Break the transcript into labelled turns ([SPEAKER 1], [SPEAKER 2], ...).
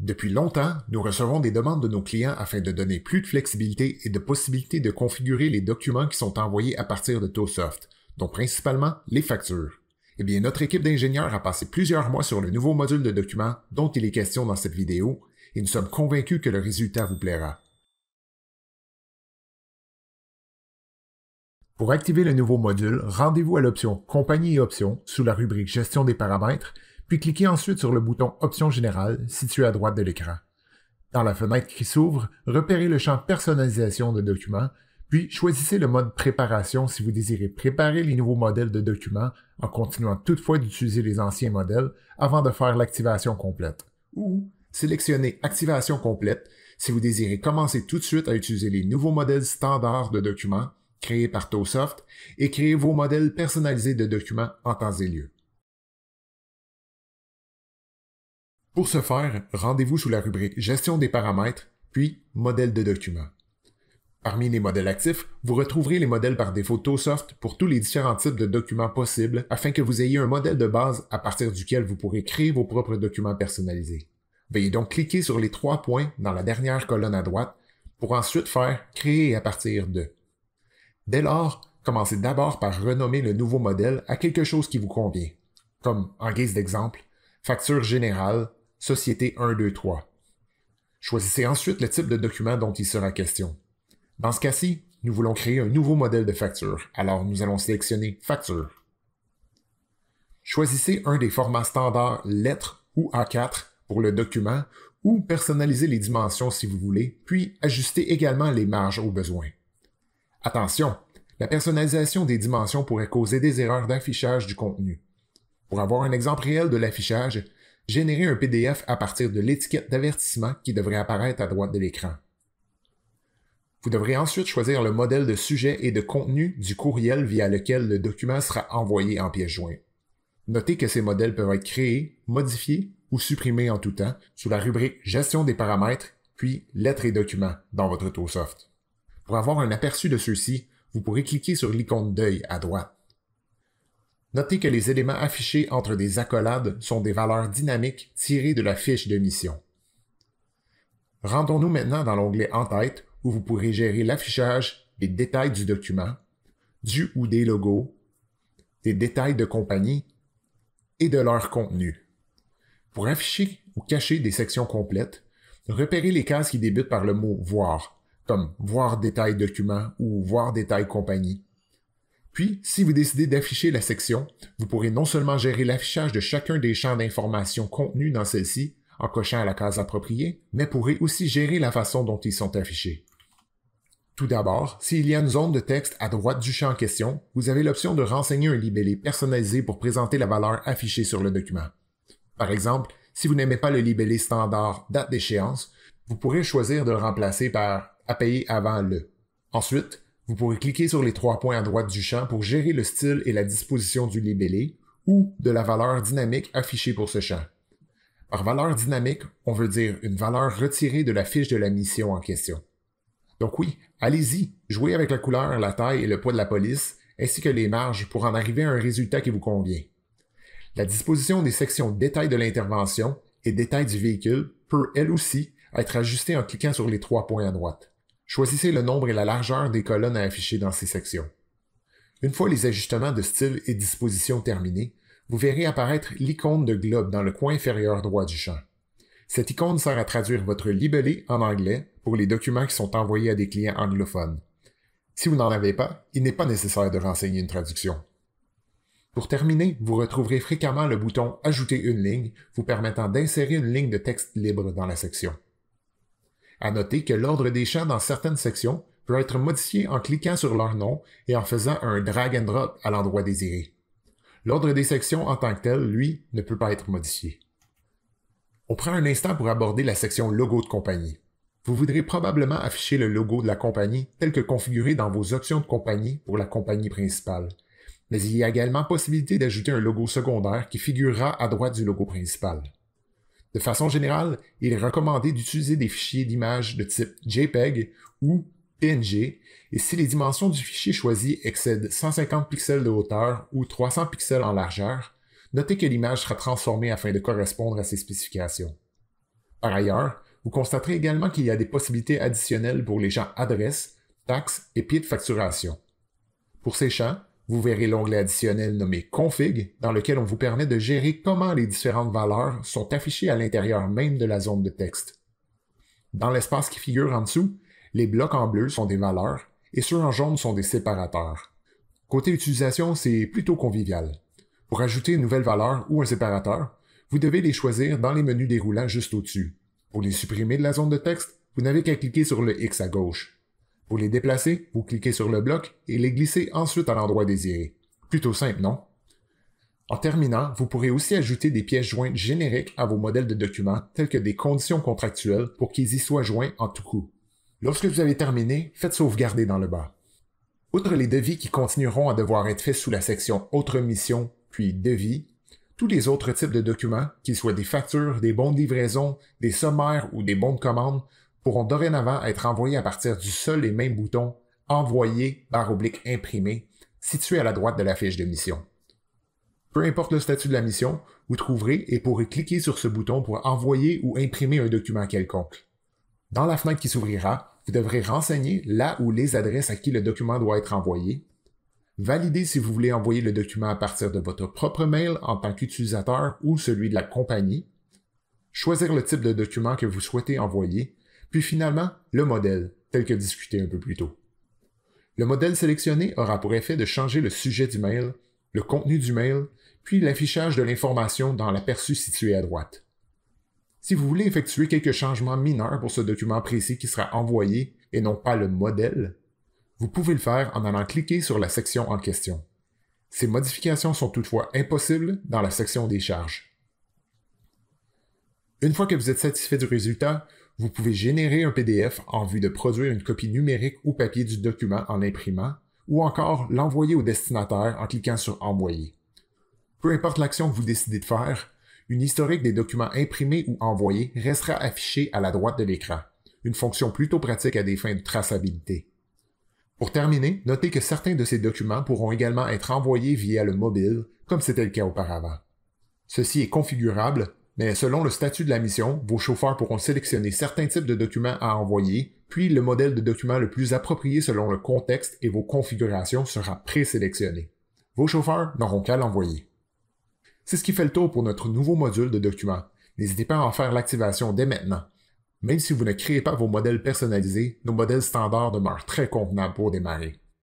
[SPEAKER 1] Depuis longtemps, nous recevons des demandes de nos clients afin de donner plus de flexibilité et de possibilités de configurer les documents qui sont envoyés à partir de Tosoft, dont principalement les factures. Eh bien, notre équipe d'ingénieurs a passé plusieurs mois sur le nouveau module de documents dont il est question dans cette vidéo, et nous sommes convaincus que le résultat vous plaira. Pour activer le nouveau module, rendez-vous à l'option Compagnie et options sous la rubrique Gestion des paramètres puis cliquez ensuite sur le bouton Options générales situé à droite de l'écran. Dans la fenêtre qui s'ouvre, repérez le champ Personnalisation de documents, puis choisissez le mode Préparation si vous désirez préparer les nouveaux modèles de documents en continuant toutefois d'utiliser les anciens modèles avant de faire l'activation complète. Ou sélectionnez Activation complète si vous désirez commencer tout de suite à utiliser les nouveaux modèles standards de documents créés par TOSoft et créer vos modèles personnalisés de documents en temps et lieu. Pour ce faire, rendez-vous sous la rubrique Gestion des paramètres, puis Modèle de documents ». Parmi les modèles actifs, vous retrouverez les modèles par défaut TOSOFT pour tous les différents types de documents possibles afin que vous ayez un modèle de base à partir duquel vous pourrez créer vos propres documents personnalisés. Veuillez donc cliquer sur les trois points dans la dernière colonne à droite pour ensuite faire Créer à partir de. Dès lors, commencez d'abord par renommer le nouveau modèle à quelque chose qui vous convient, comme, en guise d'exemple, facture générale Société 1, 2, 3. Choisissez ensuite le type de document dont il sera question. Dans ce cas-ci, nous voulons créer un nouveau modèle de facture, alors nous allons sélectionner Facture. Choisissez un des formats standards lettres ou A4 pour le document ou personnalisez les dimensions si vous voulez, puis ajustez également les marges au besoin. Attention, la personnalisation des dimensions pourrait causer des erreurs d'affichage du contenu. Pour avoir un exemple réel de l'affichage, générer un PDF à partir de l'étiquette d'avertissement qui devrait apparaître à droite de l'écran. Vous devrez ensuite choisir le modèle de sujet et de contenu du courriel via lequel le document sera envoyé en pièce jointe. Notez que ces modèles peuvent être créés, modifiés ou supprimés en tout temps sous la rubrique Gestion des paramètres, puis Lettres et documents dans votre Autosoft. Pour avoir un aperçu de ceux-ci, vous pourrez cliquer sur l'icône d'œil à droite. Notez que les éléments affichés entre des accolades sont des valeurs dynamiques tirées de la fiche de mission. Rendons-nous maintenant dans l'onglet En-tête où vous pourrez gérer l'affichage des détails du document, du ou des logos, des détails de compagnie et de leur contenu. Pour afficher ou cacher des sections complètes, repérez les cases qui débutent par le mot Voir, comme Voir détail document ou Voir détail compagnie, puis, si vous décidez d'afficher la section, vous pourrez non seulement gérer l'affichage de chacun des champs d'information contenus dans celle-ci en cochant à la case appropriée, mais pourrez aussi gérer la façon dont ils sont affichés. Tout d'abord, s'il y a une zone de texte à droite du champ en question, vous avez l'option de renseigner un libellé personnalisé pour présenter la valeur affichée sur le document. Par exemple, si vous n'aimez pas le libellé standard date d'échéance, vous pourrez choisir de le remplacer par à payer avant le. Ensuite, vous pourrez cliquer sur les trois points à droite du champ pour gérer le style et la disposition du libellé ou de la valeur dynamique affichée pour ce champ. Par valeur dynamique, on veut dire une valeur retirée de la fiche de la mission en question. Donc oui, allez-y, jouez avec la couleur, la taille et le poids de la police, ainsi que les marges pour en arriver à un résultat qui vous convient. La disposition des sections détail de l'intervention et détail du véhicule peut, elle aussi, être ajustée en cliquant sur les trois points à droite. Choisissez le nombre et la largeur des colonnes à afficher dans ces sections. Une fois les ajustements de style et disposition terminés, vous verrez apparaître l'icône de globe dans le coin inférieur droit du champ. Cette icône sert à traduire votre libellé en anglais pour les documents qui sont envoyés à des clients anglophones. Si vous n'en avez pas, il n'est pas nécessaire de renseigner une traduction. Pour terminer, vous retrouverez fréquemment le bouton Ajouter une ligne vous permettant d'insérer une ligne de texte libre dans la section. À noter que l'ordre des champs dans certaines sections peut être modifié en cliquant sur leur nom et en faisant un drag and drop à l'endroit désiré. L'ordre des sections en tant que tel, lui, ne peut pas être modifié. On prend un instant pour aborder la section logo de compagnie. Vous voudrez probablement afficher le logo de la compagnie tel que configuré dans vos options de compagnie pour la compagnie principale. Mais il y a également possibilité d'ajouter un logo secondaire qui figurera à droite du logo principal. De façon générale, il est recommandé d'utiliser des fichiers d'images de type JPEG ou PNG, et si les dimensions du fichier choisi excèdent 150 pixels de hauteur ou 300 pixels en largeur, notez que l'image sera transformée afin de correspondre à ces spécifications. Par ailleurs, vous constaterez également qu'il y a des possibilités additionnelles pour les champs adresse, taxes et pieds de facturation. Pour ces champs, vous verrez l'onglet additionnel nommé Config, dans lequel on vous permet de gérer comment les différentes valeurs sont affichées à l'intérieur même de la zone de texte. Dans l'espace qui figure en dessous, les blocs en bleu sont des valeurs et ceux en jaune sont des séparateurs. Côté utilisation, c'est plutôt convivial. Pour ajouter une nouvelle valeur ou un séparateur, vous devez les choisir dans les menus déroulants juste au-dessus. Pour les supprimer de la zone de texte, vous n'avez qu'à cliquer sur le X à gauche. Pour les déplacer, vous cliquez sur le bloc et les glissez ensuite à l'endroit désiré. Plutôt simple, non? En terminant, vous pourrez aussi ajouter des pièces jointes génériques à vos modèles de documents, tels que des conditions contractuelles pour qu'ils y soient joints en tout coup. Lorsque vous avez terminé, faites sauvegarder dans le bas. Outre les devis qui continueront à devoir être faits sous la section Autres missions, puis Devis, tous les autres types de documents, qu'ils soient des factures, des bons de livraison, des sommaires ou des bons de commande, pourront dorénavant être envoyés à partir du seul et même bouton Envoyer barre oblique imprimé situé à la droite de la fiche de mission. Peu importe le statut de la mission, vous trouverez et pourrez cliquer sur ce bouton pour envoyer ou imprimer un document quelconque. Dans la fenêtre qui s'ouvrira, vous devrez renseigner là ou les adresses à qui le document doit être envoyé, valider si vous voulez envoyer le document à partir de votre propre mail en tant qu'utilisateur ou celui de la compagnie, choisir le type de document que vous souhaitez envoyer puis finalement le modèle, tel que discuté un peu plus tôt. Le modèle sélectionné aura pour effet de changer le sujet du mail, le contenu du mail, puis l'affichage de l'information dans l'aperçu situé à droite. Si vous voulez effectuer quelques changements mineurs pour ce document précis qui sera envoyé et non pas le modèle, vous pouvez le faire en allant cliquer sur la section en question. Ces modifications sont toutefois impossibles dans la section des charges. Une fois que vous êtes satisfait du résultat, vous pouvez générer un PDF en vue de produire une copie numérique ou papier du document en l'imprimant, ou encore l'envoyer au destinataire en cliquant sur Envoyer. Peu importe l'action que vous décidez de faire, une historique des documents imprimés ou envoyés restera affichée à la droite de l'écran, une fonction plutôt pratique à des fins de traçabilité. Pour terminer, notez que certains de ces documents pourront également être envoyés via le mobile, comme c'était le cas auparavant. Ceci est configurable mais selon le statut de la mission, vos chauffeurs pourront sélectionner certains types de documents à envoyer, puis le modèle de document le plus approprié selon le contexte et vos configurations sera présélectionné. Vos chauffeurs n'auront qu'à l'envoyer. C'est ce qui fait le tour pour notre nouveau module de documents. N'hésitez pas à en faire l'activation dès maintenant. Même si vous ne créez pas vos modèles personnalisés, nos modèles standards demeurent très convenables pour démarrer.